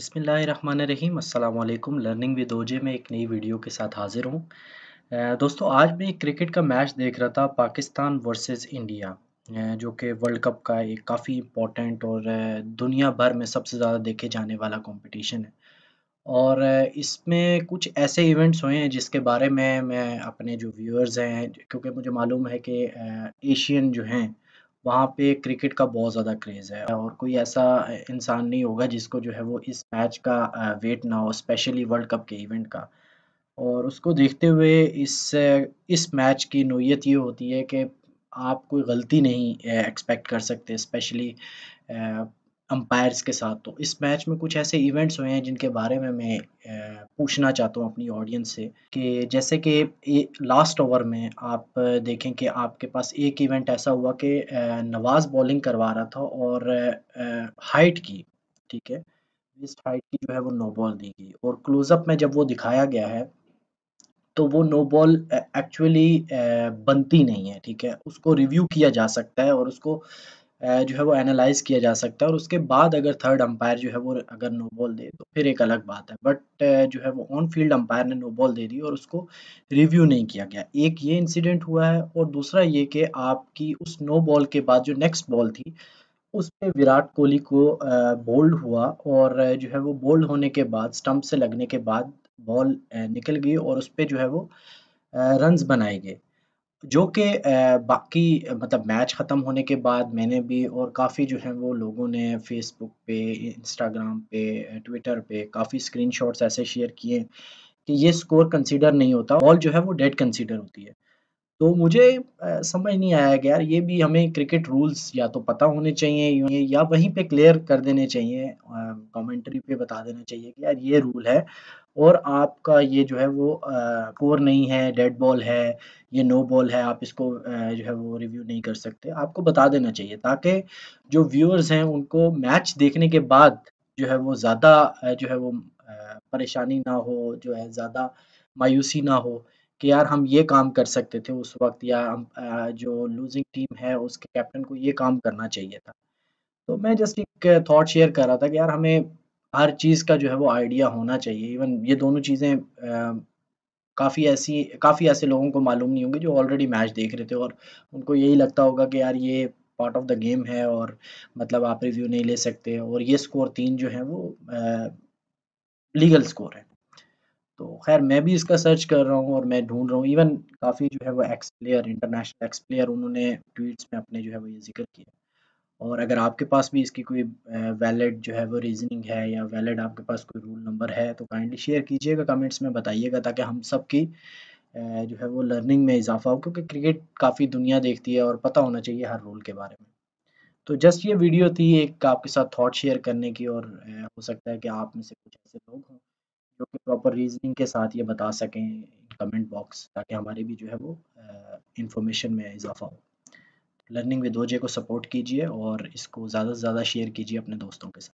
बसमीम अल्लाम learning with ओजे में एक नई वीडियो के साथ हाज़िर हूँ दोस्तों आज मैं एक क्रिकेट का मैच देख रहा था पाकिस्तान वर्सेस इंडिया जो कि वर्ल्ड कप का एक काफ़ी इम्पोर्टेंट और दुनिया भर में सबसे ज़्यादा देखे जाने वाला कंपटीशन है और इसमें कुछ ऐसे इवेंट्स हुए हैं जिसके बारे में मैं अपने जो व्यूअर्स हैं क्योंकि मुझे मालूम है कि एशियन जो हैं वहाँ पे क्रिकेट का बहुत ज़्यादा क्रेज़ है और कोई ऐसा इंसान नहीं होगा जिसको जो है वो इस मैच का वेट ना हो स्पेशली वर्ल्ड कप के इवेंट का और उसको देखते हुए इस इस मैच की नोयत ये होती है कि आप कोई गलती नहीं एक्सपेक्ट कर सकते स्पेशली अंपायर्स के साथ तो इस मैच में कुछ ऐसे इवेंट्स हुए हैं जिनके बारे में मैं पूछना चाहता हूँ अपनी ऑडियंस से कि जैसे कि लास्ट ओवर में आप देखें कि आपके पास एक इवेंट ऐसा हुआ कि नवाज़ बॉलिंग करवा रहा था और हाइट की ठीक है वेस्ट हाइट की जो है वो नो बॉल दी गई और क्लोजअप में जब वो दिखाया गया है तो वो नो बॉल एक्चुअली बनती नहीं है ठीक है उसको रिव्यू किया जा सकता है और उसको जो है वो एनालाइज किया जा सकता है और उसके बाद अगर थर्ड अंपायर जो है वो अगर नो बॉल दे तो फिर एक अलग बात है बट जो है वो ऑन फील्ड अंपायर ने नो बॉल दे दी और उसको रिव्यू नहीं किया गया एक ये इंसिडेंट हुआ है और दूसरा ये कि आपकी उस नो बॉल के बाद जो नेक्स्ट बॉल थी उस पर विराट कोहली को बोल्ड हुआ और जो है वो बोल्ड होने के बाद स्टम्प से लगने के बाद बॉल निकल गई और उस पर जो है वो रन्स बनाए गए जो कि बाकी मतलब मैच ख़त्म होने के बाद मैंने भी और काफ़ी जो है वो लोगों ने फेसबुक पे इंस्टाग्राम पे ट्विटर पे काफ़ी स्क्रीनशॉट्स ऐसे शेयर किए कि ये स्कोर कंसीडर नहीं होता बॉल जो है वो डेड कंसीडर होती है तो मुझे समझ नहीं आया कि यार ये भी हमें क्रिकेट रूल्स या तो पता होने चाहिए या वहीं पे क्लियर कर देने चाहिए कमेंट्री पे बता देना चाहिए कि यार ये रूल है और आपका ये जो है वो कोर नहीं है डेड बॉल है ये नो बॉल है आप इसको जो है वो रिव्यू नहीं कर सकते आपको बता देना चाहिए ताकि जो व्यूअर्स हैं उनको मैच देखने के बाद जो है वो ज़्यादा जो है वो परेशानी ना हो जो है ज़्यादा मायूसी ना हो कि यार हम ये काम कर सकते थे उस वक्त या हम जो लूजिंग टीम है उसके कैप्टन को ये काम करना चाहिए था तो मैं जस्ट एक थॉट शेयर कर रहा था कि यार हमें हर चीज़ का जो है वो आइडिया होना चाहिए इवन ये दोनों चीज़ें काफ़ी ऐसी काफ़ी ऐसे लोगों को मालूम नहीं होंगे जो ऑलरेडी मैच देख रहे थे और उनको यही लगता होगा कि यार ये पार्ट ऑफ द गेम है और मतलब आप रिव्यू नहीं ले सकते और ये स्कोर तीन जो है वो आ, लीगल स्कोर है तो खैर मैं भी इसका सर्च कर रहा हूँ और मैं ढूंढ रहा हूँ इवन काफ़ी जो है वो ex player international ex player उन्होंने ट्वीट्स में अपने जो है वो ये जिक्र किया और अगर आपके पास भी इसकी कोई वैलिड जो है वो रीजनिंग है या वैलिड आपके पास कोई रूल नंबर है तो काइंडली शेयर कीजिएगा कमेंट्स में बताइएगा ताकि हम सब की जो है वो लर्निंग में इजाफा हो क्योंकि क्रिकेट काफ़ी दुनिया देखती है और पता होना चाहिए हर रूल के बारे में तो जस्ट ये वीडियो थी एक आपके साथ थाट शेयर करने की और हो सकता है कि आप में से कुछ ऐसे लोग हों जो कि प्रॉपर रीजनिंग के साथ ये बता सकें कमेंट बॉक्स ताकि हमारे भी जो है वो इंफॉर्मेशन में इजाफा हो लर्निंग विद ओजे को सपोर्ट कीजिए और इसको ज़्यादा से ज़्यादा शेयर कीजिए अपने दोस्तों के साथ